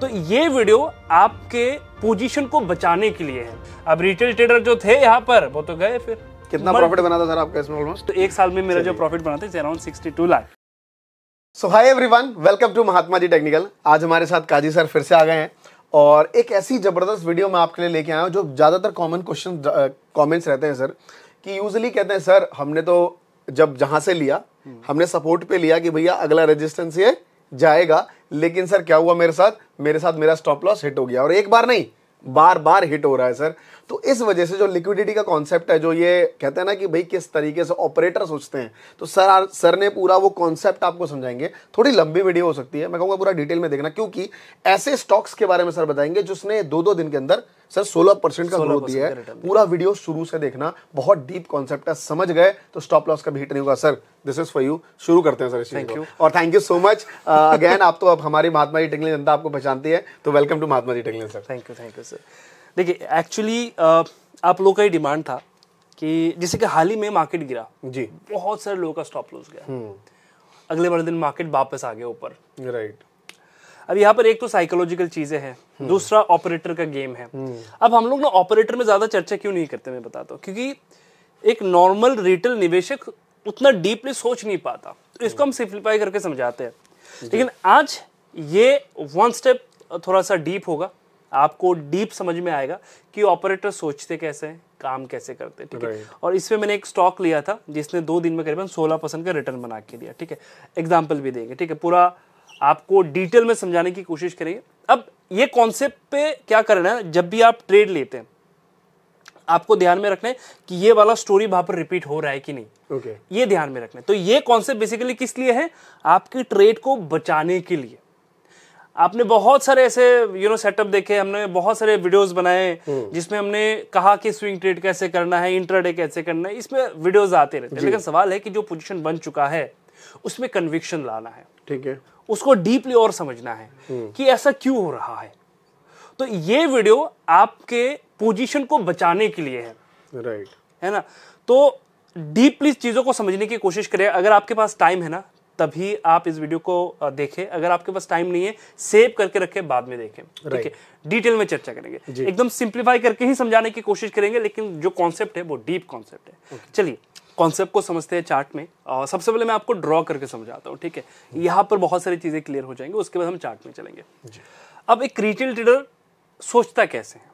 तो ये वीडियो आपके पोजीशन को बचाने के लिए है अब रिटेल ट्रेडर जो थे यहाँ पर वो तो गए फिर कितना प्रॉफिट बना था सर आपका इसमें ऑलमोस्ट तो एक साल में मेरा जो प्रॉफिट बना था around sixty two lakh so hi everyone welcome to Mahatma ji technical आज हमारे साथ काजी सर फिर से आ गए हैं और एक ऐसी ज़बरदस्त वीडियो मैं आपके लिए लेके आया हूँ जो ज़्यादातर कॉमन क्वेश्चन कॉमेंट्स रहते हैं सर कि यूजली कहते हैं सर हमने तो जब जहां से लिया हम्म। हमने सपोर्ट पे लिया कि भैया अगला रेजिस्टेंस ये जाएगा लेकिन सर क्या हुआ मेरे साथ मेरे साथ मेरा स्टॉप लॉस हिट हो गया और एक बार नहीं बार बार हिट हो रहा है सर तो इस वजह से जो लिक्विडिटी का कॉन्सेप्ट है जो ये कहते हैं ना कि भाई किस तरीके से ऑपरेटर सोचते हैं तो सर सर ने पूरा वो कॉन्सेप्ट आपको समझाएंगे थोड़ी लंबी वीडियो हो सकती है मैं कहूंगा पूरा डिटेल में देखना क्योंकि ऐसे स्टॉक्स के बारे में सर बताएंगे जिसने दो दो दिन के अंदर सर 16 परसेंट का ग्रोथ दिया है पूरा वीडियो शुरू से देखना बहुत डीप कॉन्सेप्ट है समझ गए तो स्टॉप लॉस का भी हिट नहीं होगा sir this is for you शुरू करते हैं सर इस थैंक यू और thank you so much again आप तो अब हमारी महात्मा जी टेक्निकल जनता आपको पहचानती है तो welcome to Mahatma ji technical sir thank you thank you sir देखिए एक्चुअली uh, आप लोगों का ही डिमांड था कि जैसे कि हाल ही में मार्केट गिरा जी बहुत सारे लोगों का स्टॉप लॉस गया हम्म। अगले बड़े दिन मार्केट वापस आ गया ऊपर राइट अब यहाँ पर एक तो साइकोलॉजिकल चीजें हैं हम्म। दूसरा ऑपरेटर का गेम है हम्म। अब हम लोग ना ऑपरेटर में ज्यादा चर्चा क्यों नहीं करते मैं बताता हूँ क्योंकि एक नॉर्मल रिटेल निवेशक उतना डीपली सोच नहीं पाता तो इसको हम सिंप्लीफाई करके समझाते हैं लेकिन आज ये वन स्टेप थोड़ा सा डीप होगा आपको डीप समझ में आएगा कि ऑपरेटर सोचते कैसे हैं काम कैसे करते हैं ठीक है right. और इसमें मैंने एक स्टॉक लिया था जिसने दो दिन में करीबन सोलह परसेंट का रिटर्न बना के दिया ठीक है एग्जाम्पल भी देंगे ठीक है पूरा आपको डिटेल में समझाने की कोशिश करेंगे अब ये कॉन्सेप्ट पे क्या करना है जब भी आप ट्रेड लेते हैं आपको ध्यान में रखना है कि ये वाला स्टोरी वहां पर रिपीट हो रहा है कि नहीं okay. ये ध्यान में रखना है तो ये कॉन्सेप्ट बेसिकली किस लिए है आपकी ट्रेड को बचाने के लिए आपने बहुत सारे ऐसे यू नो सेटअप देखे हमने बहुत सारे वीडियोस बनाए हम्म। जिसमें हमने कहा कि स्विंग ट्रेड कैसे करना है इंट्राडे कैसे करना है इसमें वीडियोस आते रहते हैं लेकिन सवाल है कि जो पोजीशन बन चुका है उसमें कन्विक्शन लाना है ठीक है उसको डीपली और समझना है हम्म। कि ऐसा क्यों हो रहा है तो ये वीडियो आपके पोजिशन को बचाने के लिए है राइट है ना तो डीपली चीजों को समझने की कोशिश करें अगर आपके पास टाइम है ना तभी आप इस वीडियो को देखें अगर आपके पास टाइम नहीं है सेव करके रखें बाद में देखें ठीक है डिटेल में चर्चा करेंगे एकदम सिंप्लीफाई करके ही समझाने की कोशिश करेंगे लेकिन जो कॉन्सेप्ट है वो डीप कॉन्सेप्ट है चलिए कॉन्सेप्ट को समझते हैं चार्ट में और सबसे पहले मैं आपको ड्रॉ करके समझाता हूँ ठीक है यहाँ पर बहुत सारी चीज़ें क्लियर हो जाएंगी उसके बाद हम चार्ट में चलेंगे अब एक रिटेल ट्रेडर सोचता कैसे है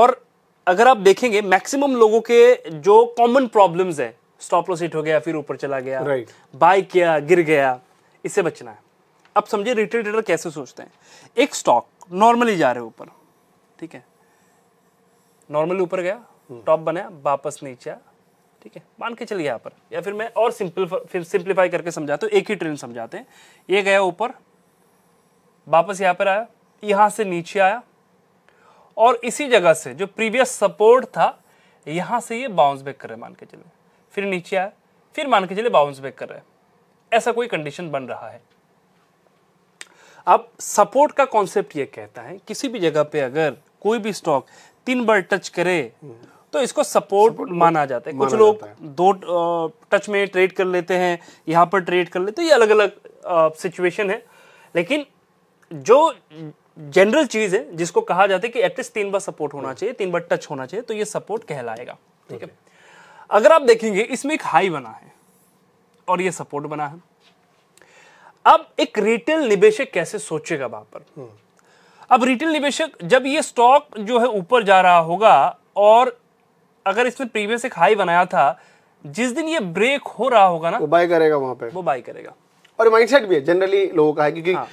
और अगर आप देखेंगे मैक्सिमम लोगों के जो कॉमन प्रॉब्लम्स है स्टॉप लॉस हिट हो गया फिर ऊपर चला गया राइट बाय किया गिर गया इससे बचना है अब समझिए रिटेल ट्रेडर कैसे सोचते हैं एक स्टॉक नॉर्मली जा रहे ऊपर ठीक है नॉर्मली ऊपर गया टॉप हम्म। बनाया वापस नीचे ठीक है मान के चलिए यहाँ पर या फिर मैं और सिंपल फिर सिंप्लीफाई करके समझाता हूँ एक ही ट्रेन समझाते हैं ये गया ऊपर वापस यहाँ पर आया यहाँ से नीचे आया और इसी जगह से जो प्रीवियस सपोर्ट था यहाँ से ये बाउंस बैक कर रहे मान के चलिए फिर नीचे आया फिर मान के चले बाउंस बैक कर रहा है ऐसा कोई कंडीशन बन रहा है अब सपोर्ट का कॉन्सेप्ट यह कहता है किसी भी जगह पे अगर कोई भी स्टॉक तीन बार टच करे तो इसको सपोर्ट, सपोर्ट माना जाता है कुछ लोग दो टच में ट्रेड कर लेते हैं यहां पर ट्रेड कर लेते हैं ये अलग अलग सिचुएशन है लेकिन जो जनरल चीज है जिसको कहा जाता है कि एटलीस्ट तीन बार सपोर्ट होना हाँ। चाहिए तीन बार टच होना चाहिए तो ये सपोर्ट कहलाएगा ठीक है अगर आप देखेंगे इसमें एक हाई बना है और ये सपोर्ट बना है अब एक रिटेल निवेशक कैसे सोचेगा वहां पर हम्म। अब रिटेल निवेशक जब ये स्टॉक जो है ऊपर जा रहा होगा और अगर इसमें प्रीवियस एक हाई बनाया था जिस दिन ये ब्रेक हो रहा होगा ना वो बाय करेगा वहां पे वो बाय करेगा और माइंडसेट भी है जनरली लोगों का है क्योंकि हाँ।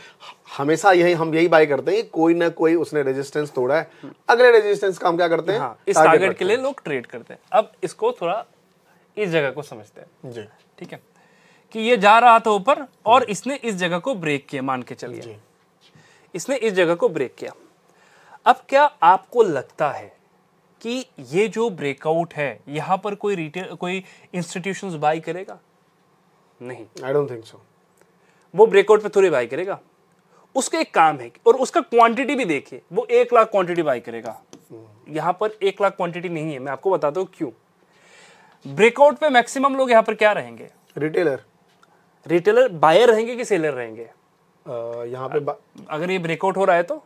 हमेशा यही हम यही बाय करते हैं कोई ना कोई उसने रेजिस्टेंस तोड़ा है अगले रेजिस्टेंस का हम क्या करते हैं हाँ, इस टारगेट के लिए लोग ट्रेड करते हैं अब इसको थोड़ा इस जगह को समझते हैं जी ठीक है कि ये जा रहा था ऊपर और हम्म। इसने इस जगह को ब्रेक किया मान के चलिए इसने इस जगह को ब्रेक किया अब क्या आपको लगता है कि ये जो ब्रेकआउट है यहां पर कोई रिटेल कोई इंस्टीट्यूशंस बाई करेगा नहीं आई डोंट थिंक सो वो ब्रेकआउट पे थोड़ी बाई करेगा उसका एक काम है और उसका क्वांटिटी भी देखिए वो एक लाख क्वांटिटी बाई करेगा यहां पर एक लाख क्वांटिटी नहीं है मैं आपको बताता हूँ क्यों ब्रेकआउट पे मैक्सिमम लोग यहाँ पर क्या रहेंगे रिटेलर रिटेलर बायर रहेंगे कि सेलर रहेंगे यहाँ पे अगर ये ब्रेकआउट हो रहा है तो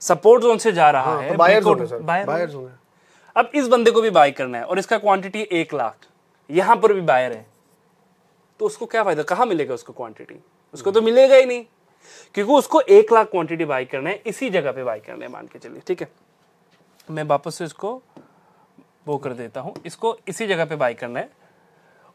सपोर्ट जोन से जा रहा हाँ, है बायर जोन बायर, जोन अब इस बंदे को भी बाय करना है और इसका क्वांटिटी एक लाख यहां पर भी बायर है तो उसको क्या फायदा कहाँ मिलेगा उसको क्वांटिटी उसको तो मिलेगा ही नहीं क्योंकि उसको एक लाख क्वांटिटी बाई करना है इसी जगह पे बाई करना है मान के चलिए ठीक है मैं वापस से इसको वो कर देता हूँ इसको इसी जगह पे बाई करना है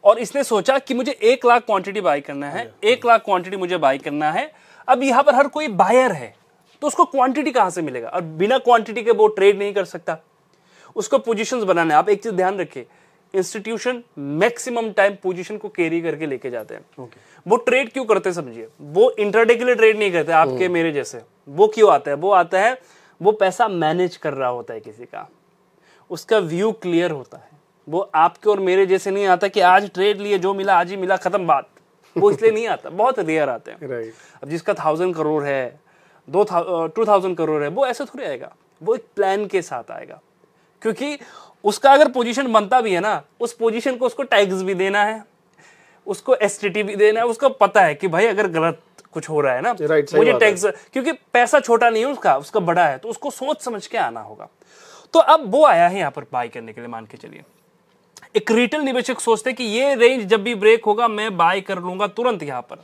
और इसने सोचा कि मुझे एक लाख क्वांटिटी बाई करना है एक लाख क्वांटिटी मुझे बाई करना है अब यहाँ पर हर कोई बायर है तो उसको क्वांटिटी कहाँ से मिलेगा और बिना क्वांटिटी के वो ट्रेड नहीं कर सकता उसको पोजीशंस बनाना है आप एक चीज ध्यान रखिए इंस्टीट्यूशन मैक्सिमम टाइम पोजीशन को कैरी करके लेके जाते हैं okay. वो ट्रेड क्यों करते समझिए वो इंटरडे के लिए ट्रेड नहीं करते आपके hmm. मेरे जैसे वो क्यों आता है वो आता है वो पैसा मैनेज कर रहा होता है किसी का उसका व्यू क्लियर होता है वो आपके और मेरे जैसे नहीं आता कि आज ट्रेड लिए जो मिला आज ही मिला खत्म बात वो इसलिए नहीं आता बहुत रेयर आते हैं right. अब जिसका थाउजेंड करोड़ है दो टू थाउजेंड करोड़ है वो ऐसे थोड़ी आएगा वो एक प्लान के साथ आएगा क्योंकि उसका अगर पोजीशन बनता भी है ना उस पोजीशन को उसको टैग्स भी देना है उसको एस भी देना है उसको पता है कि भाई अगर गलत कुछ हो रहा है ना right, मुझे टैक्स क्योंकि पैसा छोटा नहीं है उसका उसका बड़ा है तो उसको सोच समझ के आना होगा तो अब वो आया है यहाँ पर बाय करने के लिए मान के चलिए एक रिटेल निवेशक सोचते कि ये रेंज जब भी ब्रेक होगा मैं बाय कर लूंगा तुरंत यहाँ पर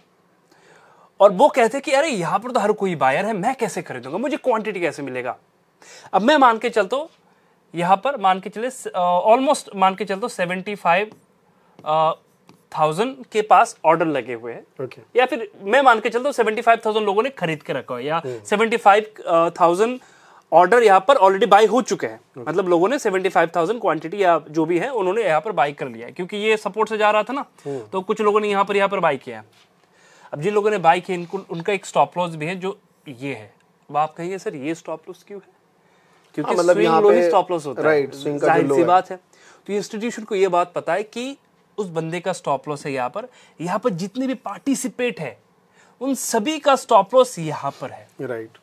और वो कहते कि अरे यहाँ पर तो हर कोई बायर है मैं कैसे खरीदूंगा मुझे क्वांटिटी कैसे मिलेगा अब मैं मान के चलता हूँ यहाँ पर मान के चले ऑलमोस्ट मान के चल सेवेंटी फाइव थाउजेंड के पास ऑर्डर लगे हुए हैं okay. या फिर मैं मान के चलता हूँ सेवेंटी फाइव थाउजेंड लोगों ने खरीद के रखा है या सेवेंटी फाइव थाउजेंड ऑर्डर यहाँ पर ऑलरेडी बाई हो चुके हैं okay. मतलब लोगों ने सेवेंटी फाइव थाउजेंड क्वान्टिटी या जो भी है उन्होंने यहाँ पर बाई कर लिया है क्योंकि ये सपोर्ट से जा रहा था ना hmm. तो कुछ लोगों ने यहाँ पर यहाँ पर बाई किया है अब जिन लोगों ने बाई किया इनको उनका एक स्टॉप लॉस भी है जो ये है अब आप कहेंगे सर ये स्टॉप लॉस क्यों है क्योंकि हाँ, मतलब यहाँ पे स्टॉप लॉस होता राइट, है स्विंग का सी बात है तो इंस्टीट्यूशन को ये बात पता है कि उस बंदे का स्टॉप लॉस है यहाँ पर यहाँ पर जितने भी पार्टिसिपेट है उन सभी का स्टॉप लॉस यहाँ पर है राइट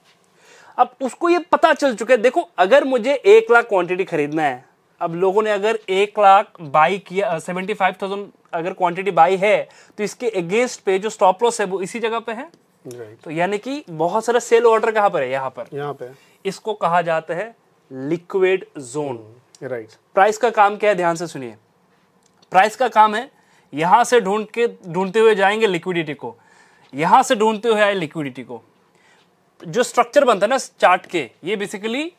अब उसको ये पता चल चुका है देखो अगर मुझे एक लाख क्वांटिटी खरीदना है अब लोगों ने अगर एक लाख बाई किया सेवेंटी फाइव थाउजेंड अगर क्वांटिटी बाई है तो इसके अगेंस्ट पे जो स्टॉप लॉस है वो इसी जगह पे है right. तो यानी कि बहुत सारा सेल ऑर्डर कहाँ पर है यहाँ पर यहाँ पे इसको कहा जाता है लिक्विड जोन राइट प्राइस का काम क्या है ध्यान से सुनिए प्राइस का काम है यहां से ढूंढ के ढूंढते हुए जाएंगे लिक्विडिटी को यहां से ढूंढते हुए आए लिक्विडिटी को जो स्ट्रक्चर बनता है ना चार्ट के ये बेसिकली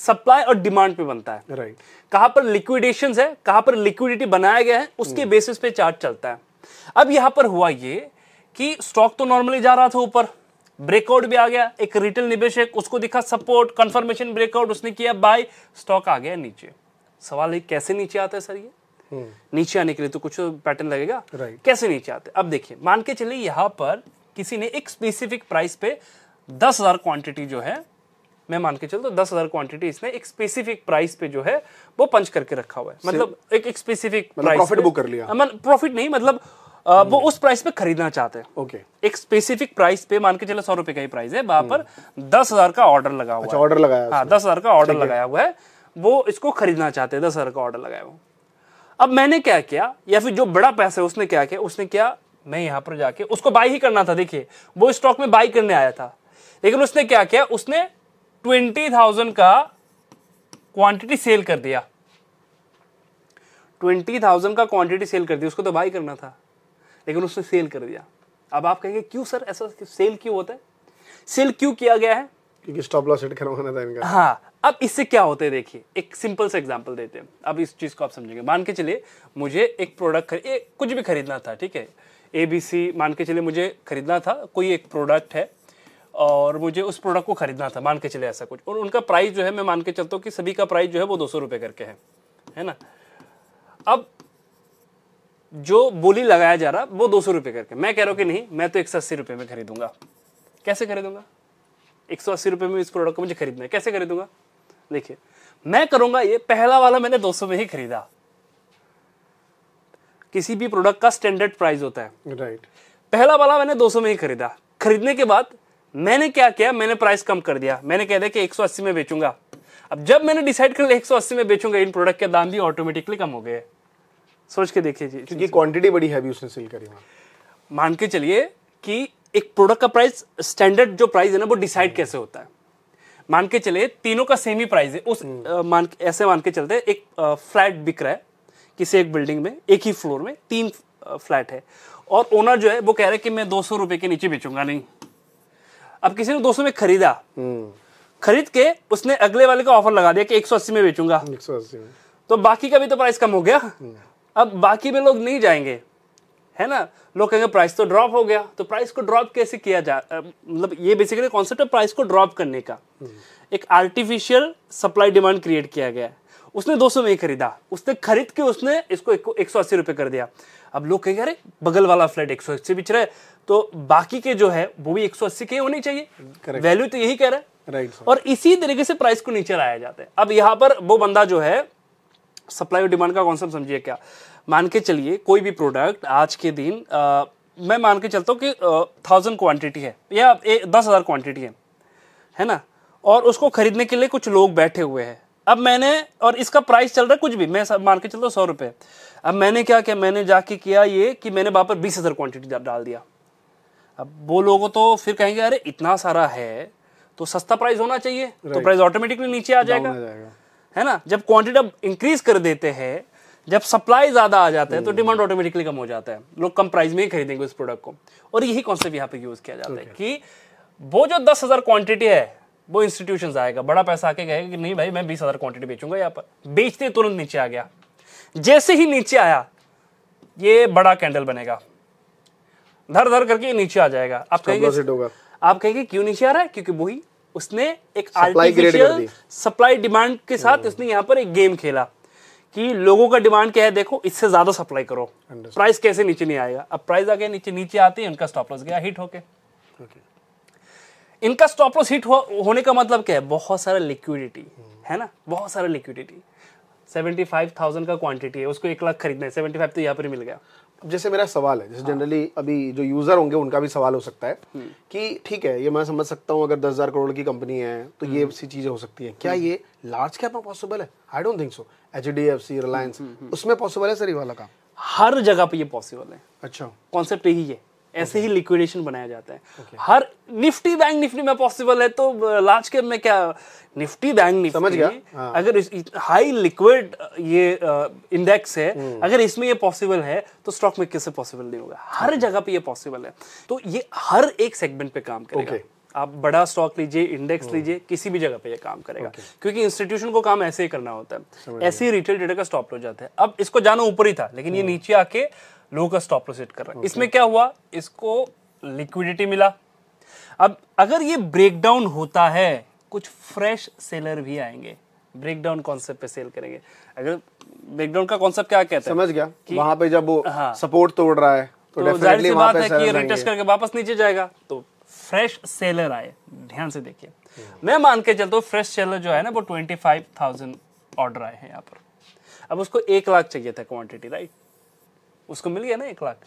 सप्लाई और डिमांड पे बनता है राइट right. कहां पर लिक्विडेशन है कहां पर लिक्विडिटी बनाया गया है उसके बेसिस hmm. पे चार्ट चलता है अब यहां पर हुआ ये कि स्टॉक तो नॉर्मली जा रहा था ऊपर ब्रेकआउट भी आ गया एक रिटेल निवेशक उसको दिखा सपोर्ट कंफर्मेशन ब्रेकआउट उसने किया बाय स्टॉक आ गया नीचे सवाल है कैसे नीचे आता है सर ये हम्म। नीचे आने के लिए तो कुछ पैटर्न लगेगा कैसे नीचे आते अब देखिए मान के चलिए यहाँ पर किसी ने एक स्पेसिफिक प्राइस पे दस हजार क्वांटिटी जो है मैं मान के चलता तो दस हजार क्वांटिटी इसने एक स्पेसिफिक प्राइस पे जो है वो पंच करके रखा हुआ है मतलब एक, एक स्पेसिफिक मतलब प्रॉफिट बुक कर लिया प्रॉफिट मतलब नहीं मतलब वो उस प्राइस पे खरीदना चाहते हैं ओके एक स्पेसिफिक प्राइस पे मान के चलो सौ रुपए का ही प्राइस है वहां hmm. पर दस हजार का ऑर्डर लगा हुआ अच्छा, ऑर्डर लगाया हाँ दस हजार का ऑर्डर लगाया हुआ है वो इसको खरीदना चाहते हैं दस हजार का ऑर्डर लगाया हुआ अब मैंने क्या किया या फिर जो बड़ा पैसा है उसने क्या किया उसने क्या मैं यहाँ पर जाके उसको बाई ही करना था देखिए वो स्टॉक में बाई करने आया था लेकिन उसने क्या किया उसने ट्वेंटी थाउजेंड का क्वांटिटी सेल कर दिया ट्वेंटी थाउजेंड का क्वांटिटी सेल कर दिया उसको तो बाई करना था लेकिन उसने सेल कर दिया अब आप कहेंगे क्यों सर ऐसा सेल क्यों होता है सेल क्यों किया गया है क्योंकि स्टॉप लॉस हिट करवाना था इनका हाँ अब इससे क्या होते हैं देखिए एक सिंपल सा एग्जांपल देते हैं अब इस चीज़ को आप समझेंगे मान के चलिए मुझे एक प्रोडक्ट एक कुछ भी खरीदना था ठीक है ए बी सी मान के चलिए मुझे खरीदना था कोई एक प्रोडक्ट है और मुझे उस प्रोडक्ट को खरीदना था मान के चले ऐसा कुछ और उनका प्राइस जो है मैं मान के चलता हूँ कि सभी का प्राइस जो है वो दो सौ रुपये करके है है ना अब जो बोली लगाया जा रहा वो दो सौ रुपये करके मैं कह रहा हूँ कि नहीं मैं तो एक सौ अस्सी रुपये में खरीदूंगा कैसे खरीदूंगा एक सौ अस्सी रुपये में इस प्रोडक्ट को मुझे खरीदना है कैसे खरीदूंगा देखिए मैं करूंगा ये पहला वाला मैंने दो सौ में ही खरीदा किसी भी प्रोडक्ट का स्टैंडर्ड प्राइस होता है राइट पहला वाला मैंने दो सौ में ही खरीदा खरीदने के बाद मैंने क्या किया मैंने प्राइस कम कर दिया मैंने कह दिया कि एक सौ अस्सी में बेचूंगा अब जब मैंने डिसाइड कर लिया एक सौ अस्सी में बेचूंगा इन प्रोडक्ट के दाम भी ऑटोमेटिकली कम हो गए सोच के देखिए जी क्योंकि क्वांटिटी बड़ी हैवी उसने सेल करी मान के चलिए कि एक प्रोडक्ट का प्राइस स्टैंडर्ड जो प्राइस है ना वो डिसाइड कैसे होता है मान के चले तीनों का सेम ही प्राइस है उस हम्म। मान ऐसे मान के चलते एक फ्लैट बिक रहा है किसी एक बिल्डिंग में एक ही फ्लोर में तीन फ्लैट है और ओनर जो है वो कह रहे है कि मैं दो सौ रुपए के नीचे बेचूंगा नहीं अब किसी ने दो सौ में खरीदा हम्म। खरीद के उसने अगले वाले का ऑफर लगा दिया कि एक सौ अस्सी में बेचूंगा 180 में तो बाकी का भी तो प्राइस कम हो गया हम्म। अब बाकी में लोग नहीं जाएंगे है ना लोग कहेंगे प्राइस तो ड्रॉप हो गया तो प्राइस को ड्रॉप कैसे किया जा मतलब ये बेसिकली कॉन्सेप्ट है प्राइस को ड्रॉप करने का हम्म। एक आर्टिफिशियल सप्लाई डिमांड क्रिएट किया गया है उसने 200 में खरीदा उसने खरीद के उसने इसको एक सौ अस्सी रुपये कर दिया अब लोग कहेंगे अरे बगल वाला फ्लैट एक सौ अस्सी बिच रहा है तो बाकी के जो है वो भी एक सौ अस्सी के होने चाहिए वैल्यू तो यही कह रहा है राइट और इसी तरीके से प्राइस को नीचे लाया जाता है अब यहाँ पर वो बंदा जो है सप्लाई और डिमांड का कॉन्सेप्ट समझिए क्या मान के चलिए कोई भी प्रोडक्ट आज के दिन आ, मैं मान के चलता हूँ कि थाउजेंड क्वांटिटी है या ए, दस हज़ार क्वांटिटी है है ना और उसको खरीदने के लिए कुछ लोग बैठे हुए हैं अब मैंने और इसका प्राइस चल रहा है कुछ भी मैं मान के चलता हूँ सौ रुपये अब मैंने क्या किया मैंने जाके किया ये कि मैंने वहाँ पर बीस हज़ार क्वान्टिटी डाल दिया अब वो लोगों तो फिर कहेंगे अरे इतना सारा है तो सस्ता प्राइस होना चाहिए तो प्राइस ऑटोमेटिकली नीचे आ जाएगा है ना जब क्वांटिटी इंक्रीज कर देते हैं जब सप्लाई ज्यादा आ जाता है तो डिमांड हम्म। ऑटोमेटिकली कम हो जाता है लोग कम प्राइस में ही खरीदेंगे उस प्रोडक्ट को और यही कॉन्सेप्ट यहाँ पे यूज किया जाता है कि वो जो दस हजार क्वांटिटी है वो इंस्टीट्यूशन आएगा बड़ा पैसा आके कहेगा कि नहीं भाई मैं बीस हजार क्वांटिटी बेचूंगा यहाँ पर बेचते तुरंत नीचे आ गया जैसे ही नीचे आया ये बड़ा कैंडल बनेगा धर धर करके नीचे आ जाएगा आप कहेंगे आप कहेंगे क्यों नीचे आ रहा है क्योंकि वही उसने एक आर्टिफिशियल सप्लाई डिमांड के साथ hmm. उसने यहाँ पर एक गेम खेला कि लोगों का डिमांड क्या है देखो इससे ज्यादा सप्लाई करो प्राइस कैसे नीचे नहीं आएगा अब प्राइस आ गया नीचे नीचे आते ही उनका स्टॉप लॉस गया हिट होके okay. इनका स्टॉप लॉस हिट हो, होने का मतलब क्या है बहुत सारा लिक्विडिटी hmm. है ना बहुत सारा लिक्विडिटी सेवेंटी फाइव थाउजेंड का क्वांटिटी है उसको एक लाख खरीदना है सेवेंटी फाइव तो यहाँ पर मिल गया जैसे मेरा सवाल है जैसे जनरली हाँ। अभी जो यूजर होंगे उनका भी सवाल हो सकता है हम्म। कि ठीक है ये मैं समझ सकता हूँ अगर दस हजार करोड़ की कंपनी है तो ये हम्म। सी चीजें हो सकती हम्म। है क्या ये लार्ज कैप में पॉसिबल है I don't think so H D F C Reliance उसमें पॉसिबल है सर ये वाला काम हर जगह पे ये पॉसिबल है अच्छा कॉन्सेप्ट यही है ऐसे ही लिक्विडेशन बनाया जाता है okay. हर निफ्टी बैंक निफ्टी में पॉसिबल है तो लार्ज कैप में क्या निफ्टी बैंक निफ्टी समझ गया हाँ. अगर हाई लिक्विड ये इंडेक्स है हुँ. हम्म। अगर इसमें ये पॉसिबल है तो स्टॉक में किससे पॉसिबल नहीं होगा हर जगह पे ये पॉसिबल है तो ये हर एक सेगमेंट पे काम करेगा okay. आप बड़ा स्टॉक लीजिए इंडेक्स हम्म। लीजिए किसी भी जगह पे ये काम करेगा okay. क्योंकि इंस्टीट्यूशन को काम ऐसे ही करना होता है ऐसे ही रिटेल डेटा का स्टॉप लॉस जाता है अब इसको जाना ऊपर ही था लेकिन ये हम्म। नीचे आके लोगों का स्टॉप लॉस हिट कर रहा है इसमें क्या हुआ इसको लिक्विडिटी मिला अब अगर ये ब्रेकडाउन होता है कुछ फ्रेश सेलर भी आएंगे ब्रेकडाउन कॉन्सेप्ट पे सेल करेंगे अगर ब्रेकडाउन का कॉन्सेप्ट क्या कहते हैं समझ गया कि वहां पे जब वो हाँ, सपोर्ट तोड़ रहा है तो, तो जाहिर सी बात है कि रिटेस्ट करके वापस नीचे जाएगा तो फ्रेश सेलर आए ध्यान से देखिए हम्म। मैं मान के चलता हूँ फ्रेश सेलर जो है ना वो ट्वेंटी फाइव थाउजेंड ऑर्डर आए हैं यहाँ पर अब उसको एक लाख चाहिए था क्वांटिटी राइट उसको मिल गया ना एक लाख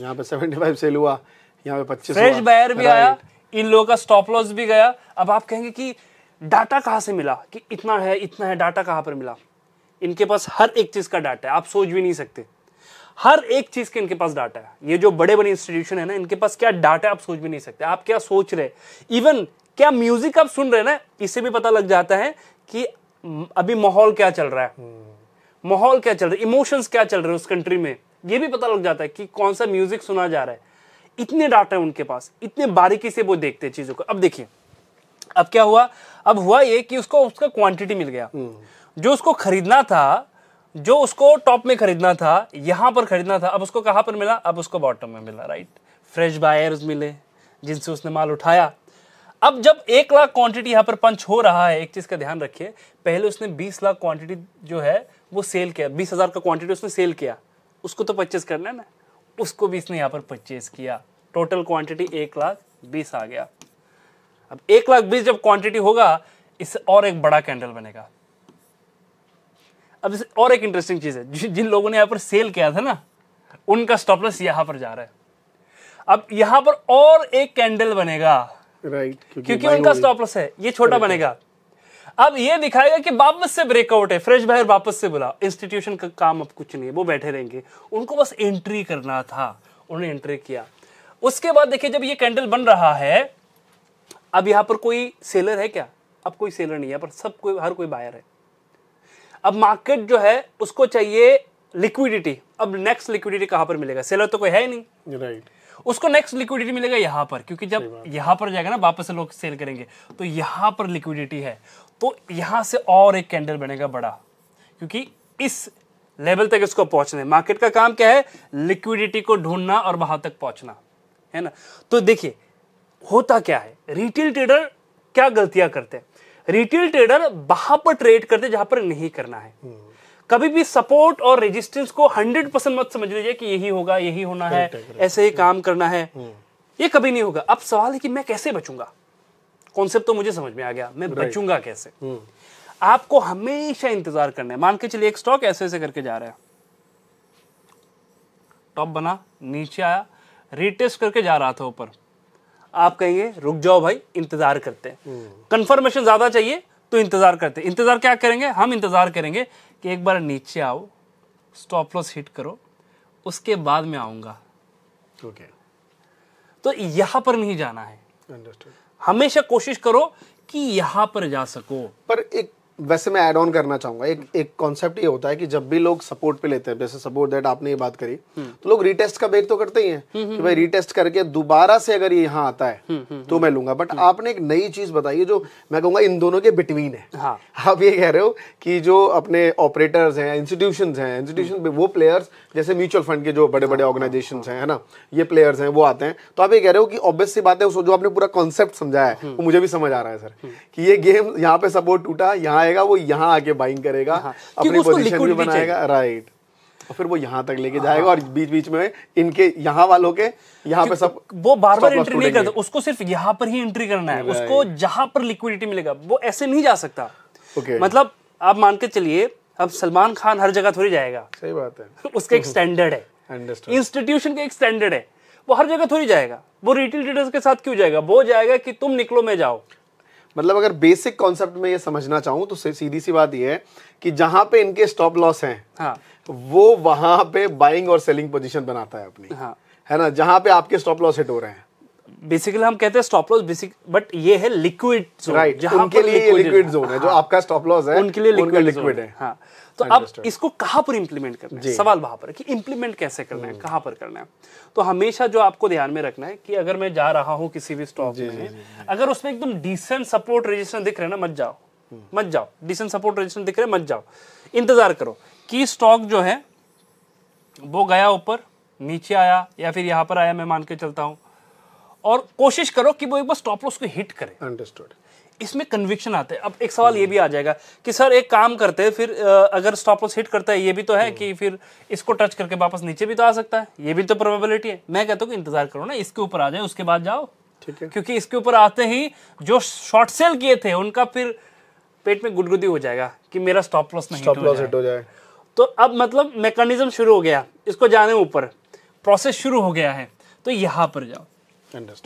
यहाँ पे सेवेंटी फाइव सेल हुआ यहाँ पे पच्चीस फ्रेश बायर भी आया इन लोगों का स्टॉप लॉस भी गया अब आप कहेंगे कि डाटा कहाँ से मिला कि इतना है इतना है डाटा कहाँ पर मिला इनके पास हर एक चीज का डाटा है आप सोच भी नहीं सकते हर एक चीज के इनके पास डाटा है ये जो बड़े बड़े इंस्टीट्यूशन है ना इनके पास क्या डाटा आप सोच भी नहीं सकते आप क्या सोच रहे इवन क्या म्यूजिक आप सुन रहे ना इससे भी पता लग जाता है कि अभी माहौल क्या चल रहा है हम्म। माहौल क्या चल रहा है इमोशंस क्या चल रहे हैं उस कंट्री में ये भी पता लग जाता है कि कौन सा म्यूजिक सुना जा रहा है इतने डाटा है उनके पास इतने बारीकी से वो देखते हैं चीज़ों को अब देखिए अब क्या हुआ अब हुआ ये कि उसको उसका क्वांटिटी मिल गया हम्म। जो उसको खरीदना था जो उसको टॉप में खरीदना था यहां पर खरीदना था अब उसको कहां पर मिला अब उसको बॉटम में मिला राइट फ्रेश बायर्स मिले जिनसे उसने माल उठाया अब जब एक लाख क्वांटिटी यहाँ पर पंच हो रहा है एक चीज का ध्यान रखिए पहले उसने बीस लाख क्वांटिटी जो है वो सेल किया बीस हजार का क्वांटिटी उसने सेल किया उसको तो परचेज करना है ना उसको भी इसने यहाँ पर परचेज किया टोटल क्वांटिटी एक लाख बीस आ गया अब एक लाख बीस जब क्वांटिटी होगा इससे और एक बड़ा कैंडल बनेगा अब और एक इंटरेस्टिंग चीज है जिन लोगों ने यहाँ पर सेल किया था ना उनका स्टॉपलेस यहाँ पर जा रहा है अब यहाँ पर और एक कैंडल बनेगा राइट क्योंकि उनका स्टॉप लॉस है ये छोटा बनेगा अब ये दिखाएगा कि वापस से ब्रेकआउट है फ्रेश बाहर वापस से बुला इंस्टीट्यूशन का काम अब कुछ नहीं है वो बैठे रहेंगे उनको बस एंट्री करना था उन्होंने एंट्री किया उसके बाद देखिए जब ये कैंडल बन रहा है अब यहां पर कोई सेलर है क्या अब कोई सेलर नहीं है पर सब कोई हर कोई बायर है अब मार्केट जो है उसको चाहिए लिक्विडिटी अब नेक्स्ट लिक्विडिटी कहां पर मिलेगा सेलर तो कोई है ही नहीं राइट right. उसको नेक्स्ट लिक्विडिटी मिलेगा यहाँ पर क्योंकि जब यहाँ पर जाएगा ना वापस से लोग सेल करेंगे तो यहाँ पर लिक्विडिटी है तो यहाँ से और एक कैंडल बनेगा बड़ा क्योंकि इस लेवल तक इसको पहुंचने मार्केट का काम क्या है लिक्विडिटी को ढूंढना और वहां तक पहुंचना है ना तो देखिए होता क्या है रिटेल ट्रेडर क्या गलतियां करते हैं रिटेल ट्रेडर वहां पर ट्रेड करते जहां पर नहीं करना है हम्म। कभी भी सपोर्ट और रेजिस्टेंस को हंड्रेड परसेंट मत समझ लीजिए कि यही होगा यही होना है ऐसे ही काम करना है हम्म। ये कभी नहीं होगा अब सवाल है कि मैं कैसे बचूंगा कॉन्सेप्ट तो मुझे समझ में आ गया मैं बचूंगा कैसे हम्म। आपको हमेशा इंतजार करना है मान के चलिए एक स्टॉक ऐसे ऐसे करके जा रहा है टॉप बना नीचे आया रिटेस्ट करके जा रहा था ऊपर आप कहेंगे रुक जाओ भाई इंतजार करते हैं कंफर्मेशन हम्म। ज्यादा चाहिए तो इंतजार करते हैं इंतजार क्या करेंगे हम इंतजार करेंगे कि एक बार नीचे आओ स्टॉप लॉस हिट करो उसके बाद में आऊंगा ओके okay. तो यहां पर नहीं जाना है Understood. हमेशा कोशिश करो कि यहां पर जा सको पर एक वैसे मैं ऐड ऑन करना चाहूंगा एक एक कॉन्सेप्ट ये होता है कि जब भी लोग सपोर्ट पे लेते हैं जैसे सपोर्ट दैट आपने ये बात करी हम्म। तो लोग रीटेस्ट का बेग तो करते ही हैं हम्म, हम्म, कि भाई रीटेस्ट करके दोबारा से अगर ये यहाँ आता है तो मैं लूंगा बट आपने एक नई चीज़ बताई है जो मैं कहूंगा इन दोनों के बिटवीन है हाँ। आप ये कह रहे हो कि जो अपने ऑपरेटर्स हैं इंस्टीट्यूशन हैं इंस्टीट्यूशन वो प्लेयर्स जैसे म्यूचुअल फंड के जो बड़े बड़े ऑर्गेनाइजेशन हैं ना ये प्लेयर्स हैं वो आते हैं तो आप ये कह रहे हो कि ऑब्वियस सी बात है जो आपने पूरा कॉन्सेप्ट समझाया है वो मुझे भी समझ आ रहा है सर कि ये गेम यहाँ पे सपोर्ट टूटा यहाँ आएगा वो यहाँ आके बाइंग करेगा हाँ, अपनी पोजिशन भी बनाएगा राइट और फिर वो यहाँ तक लेके जाएगा हाँ। और बीच बीच में इनके यहाँ वालों के यहाँ पे सब वो बार बार एंट्री नहीं करता उसको सिर्फ यहाँ पर ही एंट्री करना है उसको जहां पर लिक्विडिटी मिलेगा वो ऐसे नहीं जा सकता okay. मतलब आप मान के चलिए अब सलमान खान हर जगह थोड़ी जाएगा सही बात है उसका एक स्टैंडर्ड है इंस्टीट्यूशन का एक स्टैंडर्ड है वो हर जगह थोड़ी जाएगा वो रिटेल ट्रेडर्स के साथ क्यों जाएगा वो जाएगा कि तुम निकलो मैं जाओ मतलब अगर बेसिक कॉन्सेप्ट में ये समझना चाहूँ तो सीधी सी बात ये है कि जहाँ पे इनके स्टॉप लॉस हैं हाँ. वो वहाँ पे बाइंग और सेलिंग पोजीशन बनाता है अपनी हाँ. है ना जहाँ पे आपके स्टॉप लॉस हिट हो रहे हैं बेसिकली हम कहते हैं स्टॉप लॉस बेसिक बट ये है लिक्विड राइट उनके लिए ये लिक्विड जोन है जो हाँ। आपका स्टॉप लॉस है उनके लिए लिक्विड लिक्विड है हाँ तो अब इसको कहां पर इंप्लीमेंट करना है सवाल वहां पर है कि इंप्लीमेंट कैसे करना है हम्म। कहां पर करना है तो हमेशा जो आपको ध्यान में रखना है कि अगर मैं जा रहा हूं किसी भी स्टॉक में अगर उसमें एकदम डिसेंट सपोर्ट रेजिस्टेंस दिख रहे ना मत जाओ हम्म। मत जाओ डिसेंट सपोर्ट रेजिस्टेंस दिख रहे मत जाओ इंतजार करो कि स्टॉक जो है वो गया ऊपर नीचे आया या फिर यहां पर आया मैं मान के चलता हूं और कोशिश करो कि वो एक बार स्टॉप लॉस को हिट करे अंडरस्टूड इसमें कन्विक्शन आते हैं अब एक सवाल ये भी आ जाएगा कि सर एक काम करते हैं फिर अगर स्टॉप लॉस हिट करता है ये भी तो है कि फिर इसको टच करके वापस नीचे भी तो आ सकता है ये भी तो प्रोबेबिलिटी है मैं कहता हूँ कि इंतजार करो ना इसके ऊपर आ जाए उसके बाद जाओ ठीक है क्योंकि इसके ऊपर आते ही जो शॉर्ट सेल किए थे उनका फिर पेट में गुदगुदी हो जाएगा कि मेरा स्टॉप लॉस नहीं स्टॉप लॉस हिट हो जाए तो अब मतलब मैकेनिज्म शुरू हो गया इसको जाने ऊपर प्रोसेस शुरू हो गया है तो यहाँ पर जाओ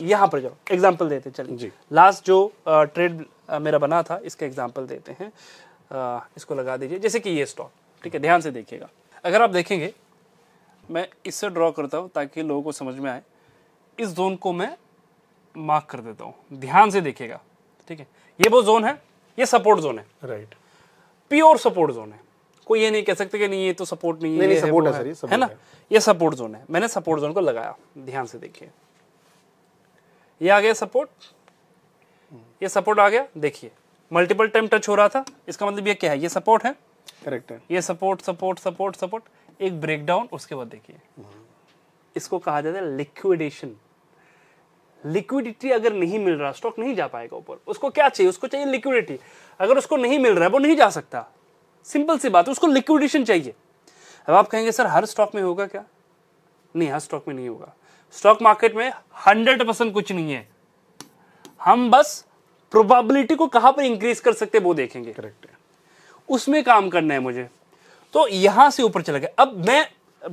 यहाँ पर जाओ एग्जाम्पल देते चलिए लास्ट जो ट्रेड मेरा बना था इसका एग्जाम्पल देते हैं इसको लगा दीजिए जैसे कि ये स्टॉक ठीक है ध्यान से देखिएगा अगर आप देखेंगे मैं इससे ड्रॉ करता हूँ ताकि लोगों को समझ में आए इस जोन को मैं मार्क कर देता हूँ ध्यान से देखिएगा ठीक है ये वो जोन है ये सपोर्ट जोन है राइट प्योर सपोर्ट जोन है कोई ये नहीं कह सकते कि नहीं ये तो सपोर्ट नहीं, नहीं, नहीं, नहीं सपोर्ट है, है, है, है ना ये सपोर्ट जोन है मैंने सपोर्ट जोन को लगाया ध्यान से देखिए ये आ गया सपोर्ट ये सपोर्ट आ गया देखिए मल्टीपल टाइम टच हो रहा था इसका मतलब ये क्या है ये सपोर्ट है करेक्ट है ये सपोर्ट सपोर्ट सपोर्ट सपोर्ट एक ब्रेकडाउन उसके बाद देखिए इसको कहा जाता है लिक्विडेशन लिक्विडिटी अगर नहीं मिल रहा स्टॉक नहीं जा पाएगा ऊपर उसको क्या चाहिए उसको चाहिए लिक्विडिटी अगर उसको नहीं मिल रहा है वो नहीं जा सकता सिंपल सी बात उसको लिक्विडेशन चाहिए अब आप कहेंगे सर हर स्टॉक में होगा क्या नहीं हर स्टॉक में नहीं होगा स्टॉक मार्केट में हंड्रेड परसेंट कुछ नहीं है हम बस प्रोबेबिलिटी को कहां पर इंक्रीज कर सकते वो देखेंगे करेक्ट उसमें काम करना है मुझे तो यहां से ऊपर चला गया अब मैं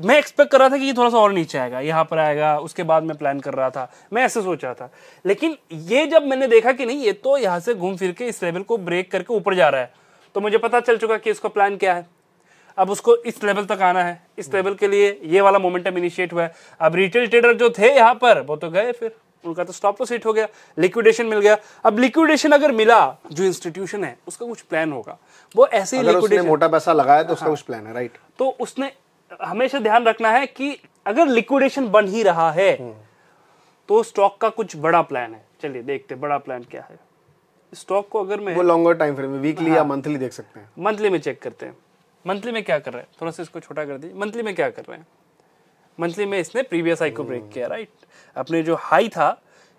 मैं एक्सपेक्ट कर रहा था कि ये थोड़ा सा और नीचे आएगा यहां पर आएगा उसके बाद मैं प्लान कर रहा था मैं ऐसे सोच रहा था लेकिन ये जब मैंने देखा कि नहीं ये तो यहां से घूम फिर के इस लेवल को ब्रेक करके ऊपर जा रहा है तो मुझे पता चल चुका कि इसका प्लान क्या है अब उसको इस लेवल तक आना है इस लेवल के लिए ये वाला मोमेंटम इनिशिएट हुआ है अब रिटेल ट्रेडर जो थे यहाँ पर वो तो गए फिर उनका तो स्टॉप लॉस हिट हो गया लिक्विडेशन मिल गया अब लिक्विडेशन अगर मिला जो इंस्टीट्यूशन है उसका कुछ प्लान होगा वो ऐसे ही लिक्विडेशन मोटा पैसा लगाया तो उसका हाँ। कुछ प्लान है राइट तो उसने हमेशा ध्यान रखना है कि अगर लिक्विडेशन बन ही रहा है हम्म। तो स्टॉक का कुछ बड़ा प्लान है चलिए देखते बड़ा प्लान क्या है स्टॉक को अगर मैं वो लॉन्गर टाइम फ्रेम में वीकली हाँ, या मंथली देख सकते हैं मंथली में चेक करते हैं मंथली में क्या कर रहे हैं थोड़ा सा इसको छोटा कर दीजिए मंथली में क्या कर रहे हैं मंथली में इसने प्रीवियस हाई को हम्म। ब्रेक किया राइट अपने जो हाई था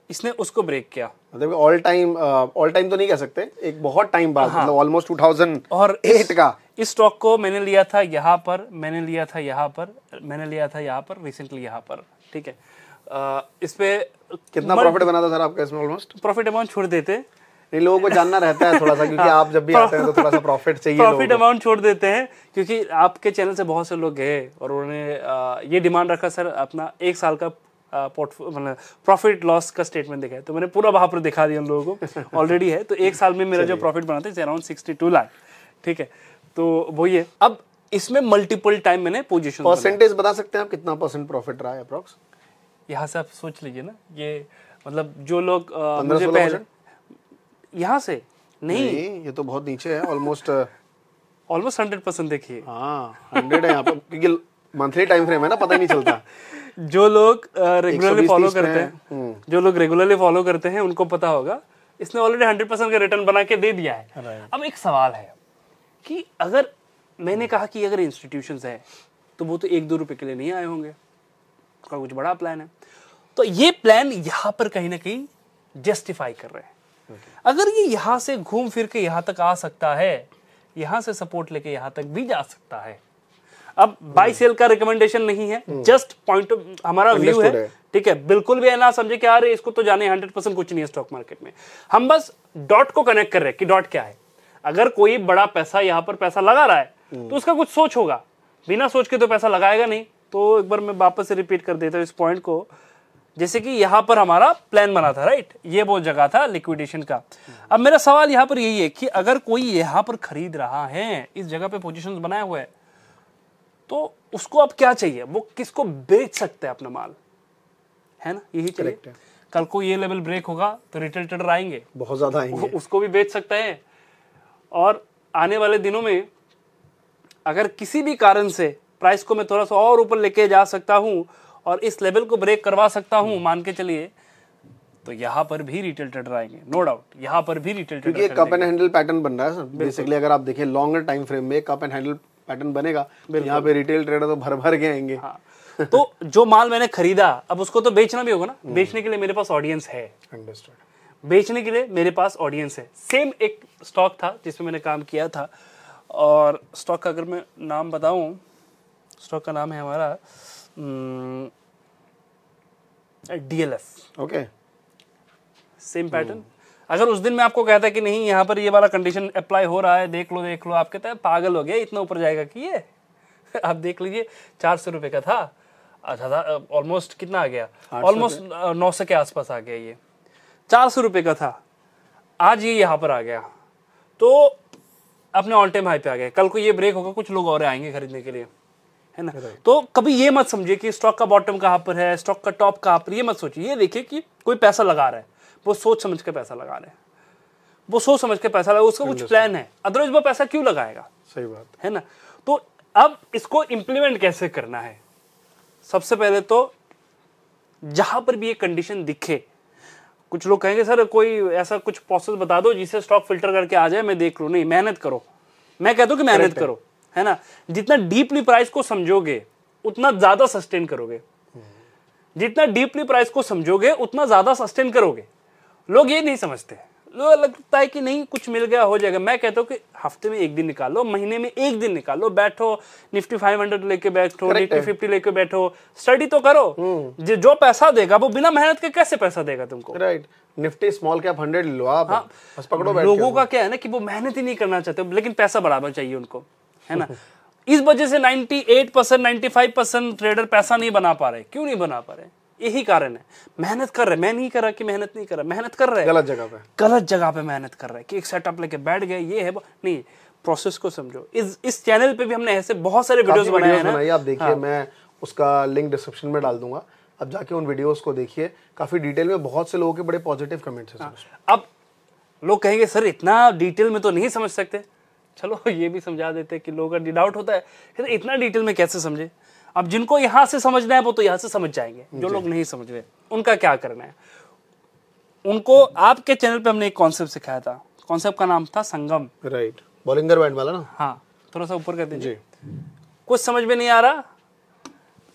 इसने उसको ब्रेक किया मतलब ऑल टाइम ऑल टाइम तो नहीं कह सकते एक बहुत टाइम बाद हाँ। मतलब ऑलमोस्ट 2000 और एट का इस स्टॉक को मैंने लिया था यहाँ पर मैंने लिया था यहाँ पर मैंने लिया था यहाँ पर रिसेंटली यहाँ पर ठीक है uh, इस पे कितना प्रॉफिट बना था सर आपका इसमें ऑलमोस्ट प्रॉफिट अमाउंट छोड़ देते नहीं लोगों को जानना रहता है थोड़ा सा क्योंकि हाँ। आप जब भी आते हैं तो थोड़ा सा प्रॉफिट चाहिए प्रॉफिट अमाउंट छोड़ देते हैं क्योंकि आपके चैनल से बहुत से लोग गए और उन्होंने ये डिमांड रखा सर अपना एक साल का मतलब प्रॉफिट लॉस का स्टेटमेंट दिखाया तो मैंने पूरा वहाँ पर दिखा दिया उन लोगों को ऑलरेडी है तो एक साल में मेरा जो प्रॉफिट बना था अराउंड सिक्सटी टू लाख ठीक है तो वही है अब इसमें मल्टीपल टाइम मैंने पोजिशन परसेंटेज बता सकते हैं आप कितना परसेंट प्रॉफिट रहा है अप्रॉक्स यहाँ से आप सोच लीजिए ना ये मतलब जो लोग मुझे पहले यहाँ से नहीं।, नहीं ये तो बहुत नीचे है ऑलमोस्ट ऑलमोस्ट हंड्रेड परसेंट देखिए हंड्रेड हाँ, है यहाँ पर क्योंकि मंथली टाइम फ्रेम है ना पता नहीं चलता जो लोग रेगुलरली uh, फॉलो करते हैं हम्म। जो लोग रेगुलरली फॉलो करते हैं उनको पता होगा इसने ऑलरेडी हंड्रेड परसेंट का रिटर्न बना के दे दिया है अब एक सवाल है कि अगर मैंने हम्म। कहा कि अगर इंस्टीट्यूशन है तो वो तो एक दो रुपए के लिए नहीं आए होंगे उसका कुछ बड़ा प्लान है तो ये प्लान यहाँ पर कहीं ना कहीं जस्टिफाई कर रहे हैं अगर ये यहां से घूम फिर के यहां तक आ सकता है यहां से सपोर्ट लेके यहां तक भी जा सकता है अब बाई सेल का रिकमेंडेशन नहीं है जस्ट हम्म। पॉइंट हमारा व्यू है ठीक है बिल्कुल भी है ना समझे क्या अरे इसको तो जाने हंड्रेड परसेंट कुछ नहीं है स्टॉक मार्केट में हम बस डॉट को कनेक्ट कर रहे हैं कि डॉट क्या है अगर कोई बड़ा पैसा यहाँ पर पैसा लगा रहा है हम्म। तो उसका कुछ सोच होगा बिना सोच के तो पैसा लगाएगा नहीं तो एक बार मैं वापस से रिपीट कर देता हूँ इस पॉइंट को जैसे कि यहाँ पर हमारा प्लान बना था राइट ये वो जगह था लिक्विडेशन का अब मेरा सवाल यहाँ पर यही है कि अगर कोई यहाँ पर खरीद रहा है इस जगह पे पोजिशन बनाए हुए तो उसको अब क्या चाहिए वो किसको बेच सकते हैं अपना माल है ना यही है कल को ये लेवल ब्रेक होगा तो रिटेल ट्रेडर आएंगे बहुत ज्यादा आएंगे उसको भी बेच सकते हैं और आने वाले दिनों में अगर किसी भी कारण से प्राइस को मैं थोड़ा सा और ऊपर लेके जा सकता हूं और इस लेवल को ब्रेक करवा सकता हूँ मान के चलिए तो यहाँ पर भी रिटेल ट्रेडर आएंगे नो डाउट यहाँ पर भी रिटेल ट्रेडर क्योंकि कप एंड हैंडल पैटर्न बन रहा है सर बेसिकली अगर आप देखें लॉन्गर टाइम फ्रेम में कप एंड हैंडल पैटर्न बनेगा तो यहाँ पे रिटेल ट्रेडर तो भर भर के आएंगे हाँ। तो जो माल मैंने खरीदा अब उसको तो बेचना भी होगा ना हम्म। बेचने के लिए मेरे पास ऑडियंस है बेचने के लिए मेरे पास ऑडियंस है सेम एक स्टॉक था जिसमें मैंने काम किया था और स्टॉक का अगर मैं नाम बताऊं स्टॉक का नाम है हमारा डीएलएफ ओके सेम पैटर्न अगर उस दिन मैं आपको कहता कि नहीं यहाँ पर ये वाला कंडीशन अप्लाई हो रहा है देख लो देख लो आप कहते हैं पागल हो गया इतना ऊपर जाएगा कि ये आप देख लीजिए चार सौ रुपये का था अच्छा ऑलमोस्ट कितना आ गया ऑलमोस्ट नौ सौ के आसपास आ गया ये चार सौ रुपये का था आज ये यहाँ पर आ गया तो अपने ऑल टाइम हाई पे आ गया कल को ये ब्रेक होगा कुछ लोग और आएंगे खरीदने के लिए है ना तो कभी ये मत समझिए कि स्टॉक का बॉटम कहाँ पर है स्टॉक का टॉप कहाँ पर ये मत सोचिए ये देखिए कि कोई पैसा लगा रहा है वो सोच समझ के पैसा लगा रहे हैं वो सोच समझ के पैसा लगा उसका कुछ प्लान है अदरवाइज वो पैसा क्यों लगाएगा सही बात है ना तो अब इसको इम्प्लीमेंट कैसे करना है सबसे पहले तो जहां पर भी ये कंडीशन दिखे कुछ लोग कहेंगे सर कोई ऐसा कुछ प्रोसेस बता दो जिसे स्टॉक फिल्टर करके आ जाए मैं देख लू नहीं मेहनत करो मैं कहता हूँ कि मेहनत करो है ना जितना डीपली प्राइस को समझोगे उतना ज्यादा सस्टेन करोगे जितना डीपली प्राइस को समझोगे उतना ज्यादा सस्टेन करोगे लोग ये नहीं समझते लोग लगता है कि नहीं कुछ मिल गया हो जाएगा मैं कहता हूँ कि हफ्ते में एक दिन निकालो महीने में एक दिन निकालो बैठो निफ्टी 500 लेके बैठो निफ्टी फिफ्टी लेके बैठो स्टडी तो करो हम्म। जो जो पैसा देगा वो बिना मेहनत के कैसे पैसा देगा तुमको right Nifty small cap hundred लो आप हाँ, बस पकड़ो लोगों का क्या है ना कि वो मेहनत ही नहीं करना चाहते लेकिन पैसा बढ़ाना चाहिए उनको है ना इस वजह से 98 परसेंट नाइन्टी परसेंट ट्रेडर पैसा नहीं बना पा रहे क्यों नहीं बना पा रहे यही कारण है मेहनत कर रहे मैं नहीं कर रहा कि मेहनत नहीं कर रहा मेहनत कर रहे गलत जगह पे गलत जगह पे मेहनत कर रहे कि एक सेटअप लेके बैठ गए ये है नहीं प्रोसेस को समझो इस इस चैनल पे भी हमने ऐसे बहुत सारे वीडियोस बनाए हैं ना आप देखिए हाँ। मैं उसका लिंक डिस्क्रिप्शन में डाल दूंगा अब जाके उन वीडियोस को देखिए काफी डिटेल में बहुत से लोगों के बड़े पॉजिटिव कमेंट्स हैं हाँ। अब लोग कहेंगे सर इतना डिटेल में तो नहीं समझ सकते चलो ये भी समझा देते कि लोग अगर डिडाउट होता है फिर इतना डिटेल में कैसे समझे अब जिनको यहाँ से समझना है वो तो यहाँ से समझ जाएंगे जो लोग नहीं समझ रहे उनका क्या करना है उनको आपके चैनल पे हमने एक कॉन्सेप्ट सिखाया था कॉन्सेप्ट का नाम था संगम राइट बॉलिंगर बैंड वाला ना हाँ थोड़ा सा ऊपर कर दीजिए कुछ समझ में नहीं आ रहा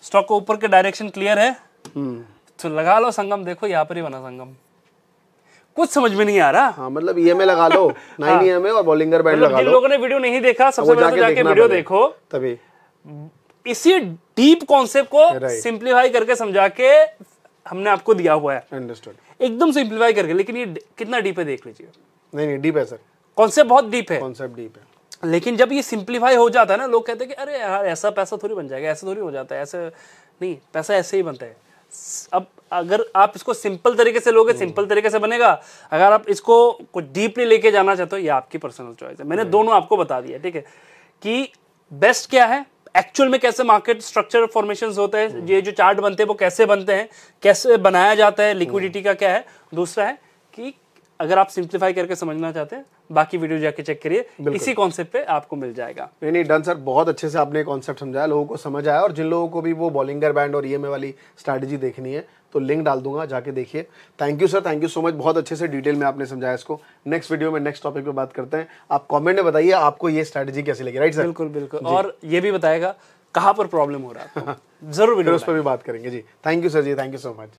स्टॉक को ऊपर के डायरेक्शन क्लियर है हम्म। तो लगा लो संगम देखो यहाँ पर ही बना संगम कुछ समझ में नहीं आ रहा हाँ, मतलब ई एम ए लगा लो हाँ। नाइन ई एम ए और बॉलिंगर मतलब बैंड लगा लो लोगों ने वीडियो नहीं देखा सबसे पहले तो जाके वीडियो देखो तभी इसी डीप कॉन्सेप्ट को सिंप्लीफाई करके समझा के हमने आपको दिया हुआ है अंडरस्टूड एकदम सिंप्लीफाई करके लेकिन ये कितना डीप है देख लीजिए नहीं नहीं डीप है सर कॉन्सेप्ट बहुत डीप है कॉन्सेप्ट डीप है लेकिन जब ये सिंप्लीफाई हो जाता है ना लोग कहते हैं कि अरे यार ऐसा पैसा थोड़ी बन जाएगा ऐसा थोड़ी हो जाता है ऐसे नहीं पैसा ऐसे ही बनता है अब अगर आप इसको सिंपल तरीके से लोगे सिंपल तरीके से बनेगा अगर आप इसको कुछ डीपली लेके जाना चाहते हो ये आपकी पर्सनल चॉइस है मैंने दोनों आपको बता दिया ठीक है कि बेस्ट क्या है एक्चुअल में कैसे मार्केट स्ट्रक्चर फॉर्मेशन होते हैं hmm. ये जो चार्ट बनते हैं वो कैसे बनते हैं कैसे बनाया जाता है लिक्विडिटी hmm. का क्या है दूसरा है कि अगर आप सिंप्लीफाई करके समझना चाहते हैं बाकी वीडियो जाके चेक करिए इसी कॉन्सेप्ट पे आपको मिल जाएगा नहीं नहीं डन सर बहुत अच्छे से आपने कॉन्सेप्ट समझाया लोगों को समझ आया और जिन लोगों को भी वो बॉलिंगर बैंड और ई e वाली स्ट्रैटेजी देखनी है तो लिंक डाल दूंगा जाके देखिए thank you sir thank you so much बहुत अच्छे से डिटेल में आपने समझाया इसको नेक्स्ट वीडियो में नेक्स्ट टॉपिक पे बात करते हैं आप कमेंट में बताइए आपको ये स्ट्रैटेजी कैसी लगी राइट सर बिल्कुल बिल्कुल और ये भी बताएगा कहाँ पर प्रॉब्लम हो रहा है जरूर वीडियो उस पर भी बात करेंगे जी थैंक यू सर जी थैंक यू सो मच